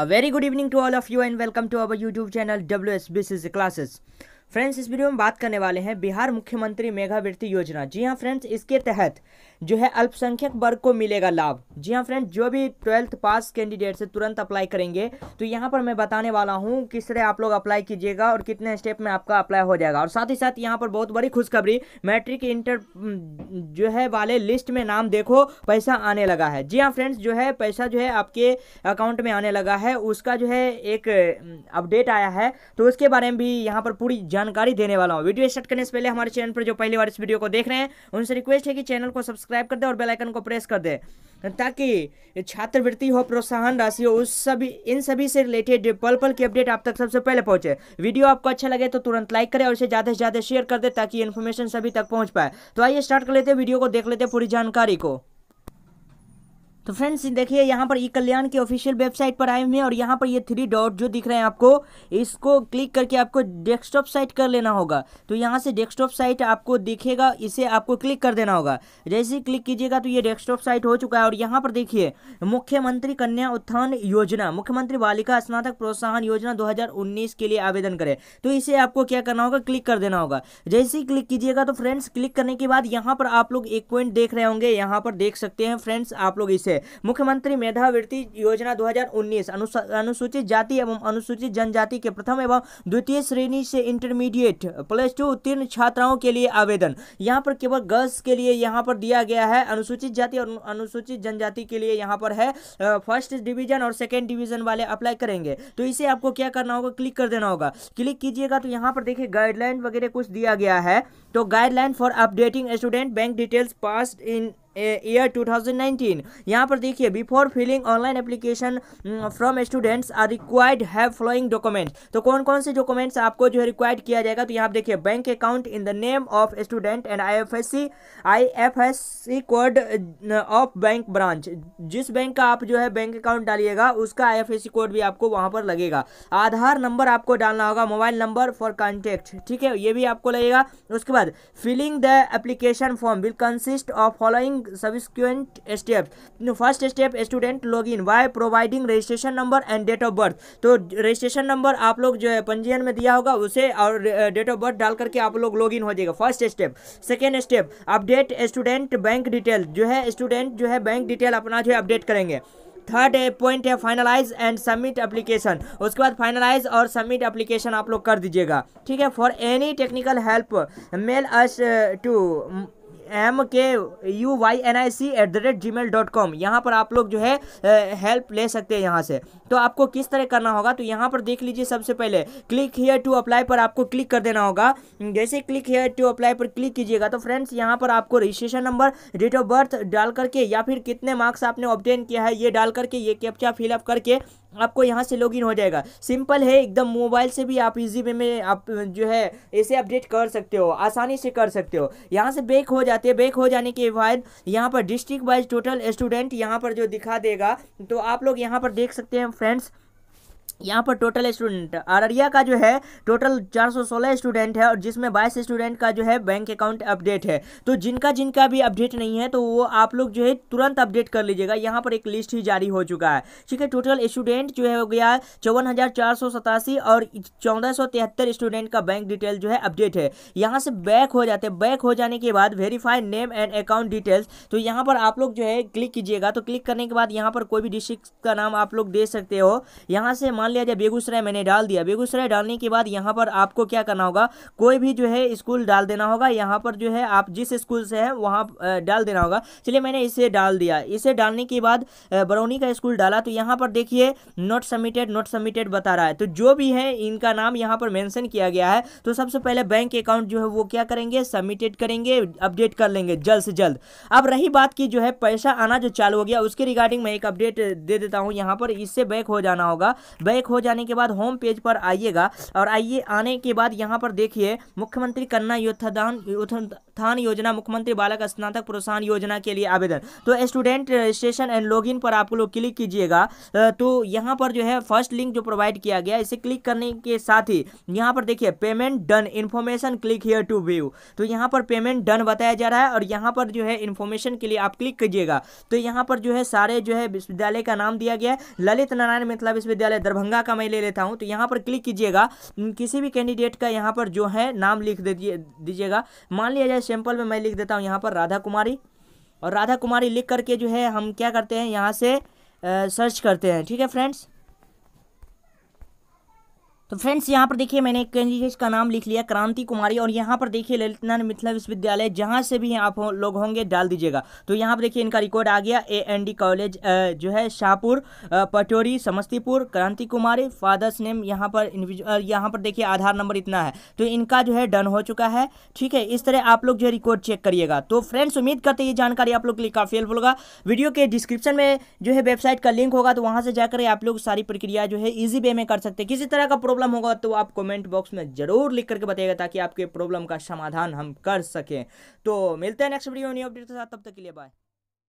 A very good evening to all of you and welcome to our YouTube channel WSBCC Classes. Friends इस video में बात करने वाले हैं बिहार मुख्यमंत्री मेघावृत्ति योजना जी हाँ फ्रेंड्स इसके तहत जो है अल्पसंख्यक वर्ग को मिलेगा लाभ जी हाँ फ्रेंड्स जो भी ट्वेल्थ पास कैंडिडेट से तुरंत अप्लाई करेंगे तो यहाँ पर मैं बताने वाला हूँ किस तरह आप लोग अप्लाई कीजिएगा और कितने स्टेप में आपका अप्लाई हो जाएगा और साथ ही साथ यहाँ पर बहुत बड़ी खुशखबरी मैट्रिक इंटर जो है वाले लिस्ट में नाम देखो पैसा आने लगा है जी हाँ फ्रेंड्स जो है पैसा जो है आपके अकाउंट में आने लगा है उसका जो है एक अपडेट आया है तो उसके बारे में भी यहाँ पर पूरी जानकारी देने वाला हूँ वीडियो स्टार्ट करने से पहले हमारे चैनल पर जो पहली बार इस वीडियो को देख रहे हैं उनसे रिक्वेस्ट है कि चैनल को सब्सक्राइब कर दे और बेलाइकन को प्रेस कर दे ताकि छात्रवृत्ति हो प्रोत्साहन राशि हो उस सभी इन सभी से रिलेटेड पल पल की अपडेट आप तक सबसे पहले पहुंचे वीडियो आपको अच्छा लगे तो तुरंत लाइक करें और इसे ज़्यादा से ज़्यादा शेयर कर दे ताकि इन्फॉर्मेशन सभी तक पहुंच पाए तो आइए स्टार्ट कर लेते हैं वीडियो को देख लेते हैं पूरी जानकारी को तो फ्रेंड्स देखिए यहाँ पर ई कल्याण की ऑफिशियल वेबसाइट पर आए हुए हैं और यहाँ पर ये थ्री डॉट जो दिख रहे हैं आपको इसको क्लिक करके आपको डेस्कटॉप साइट कर लेना होगा तो यहाँ से डेस्कटॉप साइट आपको दिखेगा इसे आपको क्लिक कर देना होगा जैसे ही क्लिक कीजिएगा तो ये डेस्कटॉप साइट हो चुका है और यहाँ पर देखिए मुख्यमंत्री कन्या उत्थान योजना मुख्यमंत्री बालिका स्नातक प्रोत्साहन योजना दो के लिए आवेदन करें तो इसे आपको क्या करना होगा क्लिक कर देना होगा जैसे ही क्लिक कीजिएगा तो फ्रेंड्स क्लिक करने के बाद यहाँ पर आप लोग एक पॉइंट देख रहे होंगे यहाँ पर देख सकते हैं फ्रेंड्स आप लोग इसे मुख्यमंत्री मेधावृत्ति योजना 2019 अनुसूचित अनुसूचित जाति एवं अनुसूचित जनजाति के प्रथम एवं द्वितीय श्रेणी से इंटरमीडिएट प्लस टू उत्तीर्ण छात्राओं के लिए आवेदन यहाँ पर केवल गर्ल्स के लिए यहाँ पर दिया गया है अनुसूचित जाति और अनुसूचित जनजाति के लिए यहाँ पर है फर्स्ट डिविजन और सेकेंड डिविजन वाले अप्लाई करेंगे तो इसे आपको क्या करना होगा क्लिक कर देना होगा क्लिक कीजिएगा तो यहाँ पर देखिए गाइडलाइन वगैरह कुछ दिया गया है तो guideline for updating student bank details pass in year 2019 यहाँ पर देखिए before filling online application from students are required have flowing documents तो कौन कौन से डॉक्यूमेंट्स आपको जो है रिक्वायर्ड किया जाएगा तो यहाँ देखिए bank account in the name of student and I F S C I F S C code of bank branch जिस बैंक का आप जो है बैंक अकाउंट डालिएगा उसका I F S C code भी आपको वहाँ पर लगेगा आधार नंबर आपको डालना होगा मोबाइल नंबर फॉर कॉन्टेक्ट ठीक है ये भी आपको लगेगा उसके बाद filling the application form will consist of following subsequent step first step student log in by providing registration number and date of birth तो रजिस्ट्रेशन नंबर आप लोग जो है पंजीयन में दिया होगा उसे और डेट ऑफ बर्थ डाल करके आप लोग लॉग इन हो जाएगा first step second step update student bank detail जो है स्टूडेंट जो है बैंक डिटेल अपना जो है अपडेट करेंगे थर्ड पॉइंट है फाइनलाइज एंड सबमिट एप्लीकेशन उसके बाद फाइनलाइज और सबमिट एप्लीकेशन आप लोग कर दीजिएगा ठीक है for any technical help mail us to M K U Y N I C at the rate gmail dot com यहाँ पर आप लोग जो है हेल्प ले सकते हैं यहाँ से तो आपको किस तरह करना होगा तो यहाँ पर देख लीजिए सबसे पहले क्लिक हेयर टू अप्लाई पर आपको क्लिक कर देना होगा जैसे क्लिक हेयर टू अप्लाई पर क्लिक कीजिएगा तो फ्रेंड्स यहाँ पर आपको registration number date of birth डाल करके या फिर कितने मार्क्स आपने ऑप्टेन किया है ये डाल करके ये कैप्चा फिलअप करके आपको यहाँ से लॉगिन हो जाएगा सिंपल है एकदम मोबाइल से भी आप इजी वे में आप जो है इसे अपडेट कर सकते हो आसानी से कर सकते हो यहाँ से बैक हो जाते जाते हैं ब्रेक हो जाने के बाद यहाँ पर डिस्ट्रिक्ट वाइज टोटल स्टूडेंट यहाँ पर जो दिखा देगा तो आप लोग यहाँ पर देख सकते हैं फ्रेंड्स यहाँ पर टोटल स्टूडेंट अररिया का जो है टोटल 416 स्टूडेंट है और जिसमें 22 स्टूडेंट का जो है बैंक अकाउंट अपडेट है तो जिनका जिनका भी अपडेट नहीं है तो वो आप लोग जो है तुरंत अपडेट कर लीजिएगा यहाँ पर एक लिस्ट ही जारी हो चुका है ठीक है टोटल स्टूडेंट जो है हो गया चौवन और चौदह स्टूडेंट का बैंक डिटेल जो है अपडेट है यहाँ से बैक हो जाते हैं बैक हो जाने के बाद verify name and account details तो यहाँ पर आप लोग जो है क्लिक कीजिएगा तो क्लिक करने के बाद यहाँ पर कोई भी डिस्ट्रिक्ट का नाम आप लोग दे सकते हो यहाँ से मान मान लिया जाए बेगूसराय मैंने डाल दिया बेगूसराय डालने के बाद यहाँ पर आपको क्या करना होगा कोई भी जो है स्कूल डाल देना होगा यहाँ पर जो है आप जिस स्कूल से है वहाँ डाल देना होगा चलिए मैंने इसे डाल दिया इसे डालने के बाद बरौनी का स्कूल डाला तो यहाँ पर देखिए नॉट सबमिटेड नॉट सबमिटेड बता रहा है तो जो भी है इनका नाम यहाँ पर मैंसन किया गया है तो सबसे पहले बैंक अकाउंट जो है वो क्या करेंगे सबमिटेड करेंगे अपडेट कर लेंगे जल्द से जल्द अब रही बात की जो है पैसा आना जो चालू हो गया उसके रिगार्डिंग मैं एक अपडेट दे देता हूँ यहाँ पर इससे बैक हो जाना होगा बैक लायक हो जाने के बाद होम पेज पर आइएगा और आइए आने के बाद यहाँ पर देखिए मुख्यमंत्री कन्या योद्धादान उत्थान योजना मुख्यमंत्री बालक स्नातक प्रोत्साहन योजना के लिए आवेदन तो स्टूडेंट रजिस्ट्रेशन एंड लॉगिन पर आप लोग क्लिक कीजिएगा तो यहाँ पर जो है फर्स्ट लिंक जो प्रोवाइड किया गया इसे क्लिक करने के साथ ही यहाँ पर देखिए payment done information click here to view तो यहाँ पर पेमेंट डन बताया जा रहा है और यहाँ पर जो है इन्फॉर्मेशन के लिए आप क्लिक कीजिएगा तो यहाँ पर जो है सारे जो है विश्वविद्यालय का नाम दिया गया है ललित नारायण मिथिला विश्वविद्यालय दरभंगा दरभंगा का मैं ले लेता हूँ तो यहाँ पर क्लिक कीजिएगा किसी भी कैंडिडेट का यहाँ पर जो है नाम लिख दे दीजिएगा मान लिया जाए सैंपल में मैं लिख देता हूँ यहाँ पर राधा कुमारी और राधा कुमारी लिख करके जो है हम क्या करते हैं यहाँ से सर्च करते हैं ठीक है फ्रेंड्स तो फ्रेंड्स यहाँ पर देखिए मैंने एक कैंडिडेट का नाम लिख लिया क्रांति कुमारी और यहाँ पर देखिए ललित नारायण मिथिला विश्वविद्यालय जहाँ से भी आप हो, लोग होंगे डाल दीजिएगा तो यहाँ पर देखिए इनका रिकॉर्ड आ गया ए एन डी कॉलेज जो है शाहपुर पटोरी समस्तीपुर क्रांति कुमारी फादर्स नेम यहाँ पर इंडिविजुअल यहाँ पर देखिए आधार नंबर इतना है तो इनका जो है डन हो चुका है ठीक है इस तरह आप लोग जो है रिकॉर्ड चेक करिएगा तो फ्रेंड्स उम्मीद करते ये जानकारी आप लोग के लिए काफ़ी हेल्पफुल होगा वीडियो के डिस्क्रिप्शन में जो है वेबसाइट का लिंक होगा तो वहाँ से जाकर आप लोग सारी प्रक्रिया जो है ईजी वे में कर सकते हैं किसी तरह का प्रॉब्लम प्रॉब्लम होगा तो आप कमेंट बॉक्स में ज़रूर लिख करके बताइएगा ताकि आपके प्रॉब्लम का समाधान हम कर सकें तो मिलते हैं नेक्स्ट वीडियो न्यू अपडेट के साथ तब तक के लिए बाय